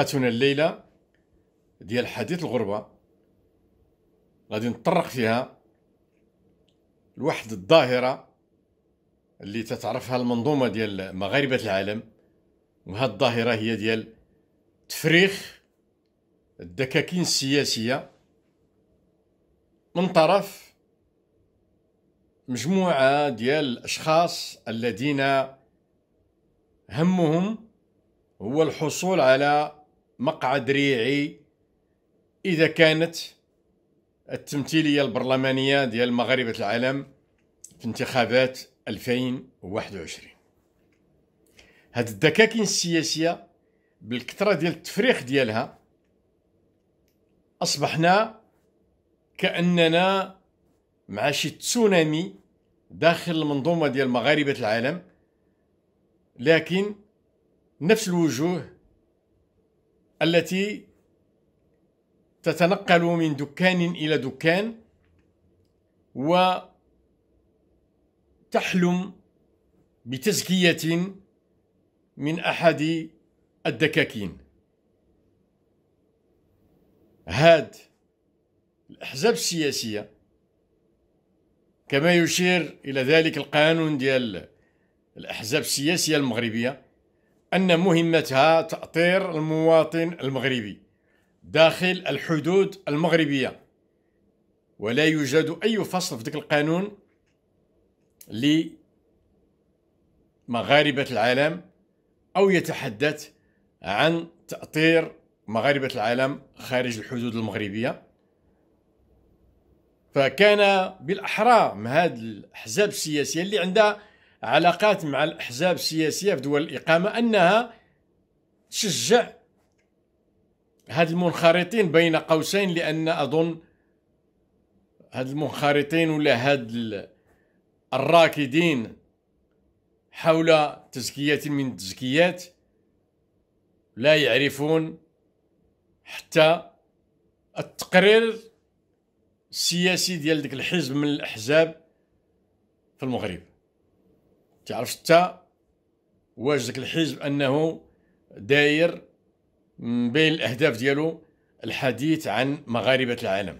حلقتنا الليله ديال حديث الغربه غادي نطرق فيها لواحد الظاهره اللي تتعرفها المنظومه ديال مغاربه العالم وهذه الظاهره هي ديال تفريخ الدكاكين السياسيه من طرف مجموعه ديال الاشخاص الذين همهم هو الحصول على مقعد ريعي إذا كانت التمثيلية البرلمانية ديال مغاربة العالم في انتخابات 2021 هاد الدكاكين السياسية بالكثرة ديال التفريخ ديالها أصبحنا كأننا مع شي تسونامي داخل المنظومة ديال مغاربة العالم لكن نفس الوجوه التي تتنقل من دكان إلى دكان وتحلم بتزكية من أحد الدكاكين هاد الأحزاب السياسية كما يشير إلى ذلك القانون ديال الأحزاب السياسية المغربية أن مهمتها تأطير المواطن المغربي داخل الحدود المغربية ولا يوجد أي فصل في ذلك القانون لمغاربة العالم أو يتحدث عن تأطير مغاربة العالم خارج الحدود المغربية فكان بالأحرى هذا الأحزاب السياسية اللي عندها علاقات مع الأحزاب السياسية في دول الإقامة أنها تشجع هاد المنخرطين بين قوسين لأن أظن هاد المنخرطين ولا هاد الراكدين حول تزكية من التزكيات لا يعرفون حتى التقرير السياسي ديال ديك الحزب من الأحزاب في المغرب تعرف حتى واش ذاك الحزب انه داير من بين الاهداف ديالو الحديث عن مغاربه العالم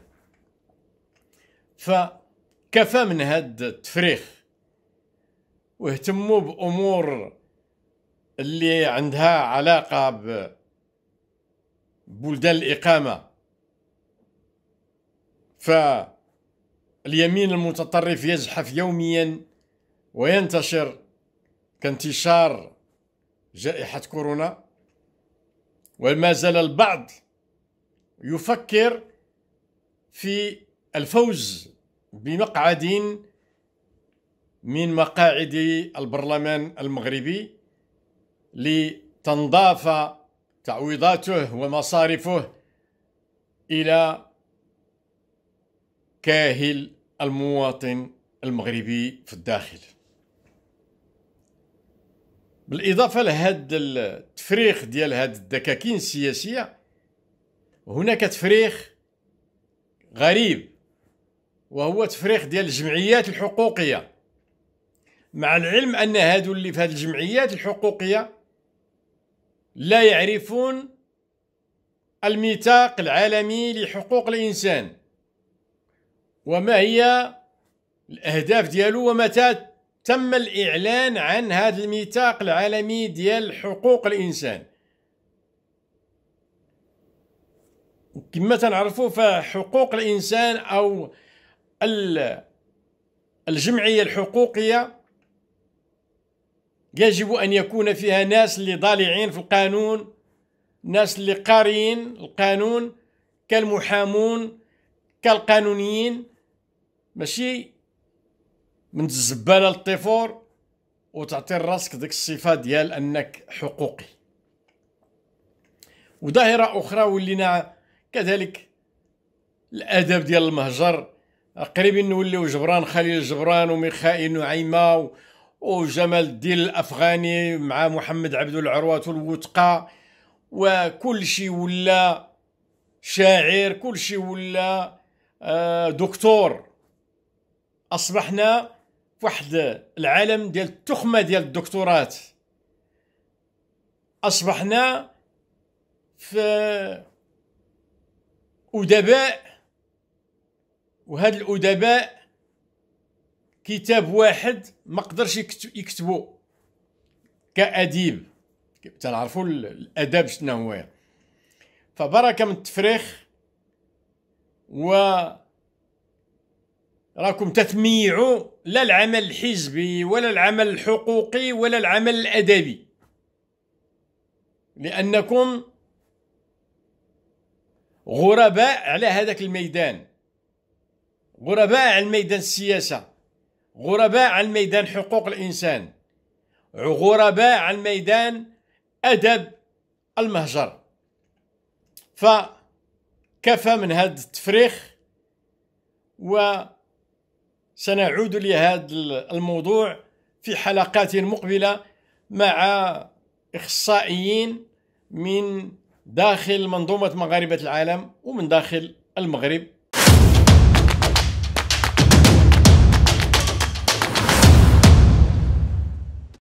فكفى من هاد التفريخ واهتموا بامور اللي عندها علاقه ببلدان الاقامه فاليمين المتطرف يزحف يوميا وينتشر كانتشار جائحة كورونا وما زال البعض يفكر في الفوز بمقعد من مقاعد البرلمان المغربي لتنضاف تعويضاته ومصارفه إلى كاهل المواطن المغربي في الداخل بالاضافه لهذا التفريخ ديال هاد الدكاكين السياسيه هناك تفريخ غريب وهو تفريخ ديال الجمعيات الحقوقيه مع العلم ان هادو اللي في هاد الجمعيات الحقوقيه لا يعرفون الميثاق العالمي لحقوق الانسان وما هي الاهداف ديالو ومتى تم الإعلان عن هذا الميثاق العالمي ديال حقوق الإنسان كما تنعرفوا فحقوق الإنسان أو الجمعية الحقوقية يجب أن يكون فيها ناس اللي ضالعين في القانون ناس اللي قارين القانون كالمحامون كالقانونيين ماشي من الزباله للطيفور وتعطي لراسك ديك الصفه ديال انك حقوقي وظاهره اخرى ولينا كذلك الادب ديال المهجر قريبين نوليو جبران خليل جبران وميخائيل نعيمه وجمال الدين الافغاني مع محمد عبد العروه والوتقى وكل شيء ولا شاعر كل شيء ولا آه، دكتور اصبحنا واحد العالم ديال التخمه ديال الدكتورات اصبحنا في ادباء وهاد الادباء كتاب واحد ما قدرش يكتبو كاديب تنعرفوا الاداب شنو هو فبركه من التفريخ و راكم تتميعوا لا العمل الحزبي ولا العمل الحقوقي ولا العمل الأدبي لأنكم غرباء على هذاك الميدان غرباء على الميدان السياسة غرباء على الميدان حقوق الإنسان غرباء على الميدان أدب المهجر فكفى من هذا التفريخ و سنعود لهذا الموضوع في حلقات مقبلة مع إخصائيين من داخل منظومة مغاربة العالم ومن داخل المغرب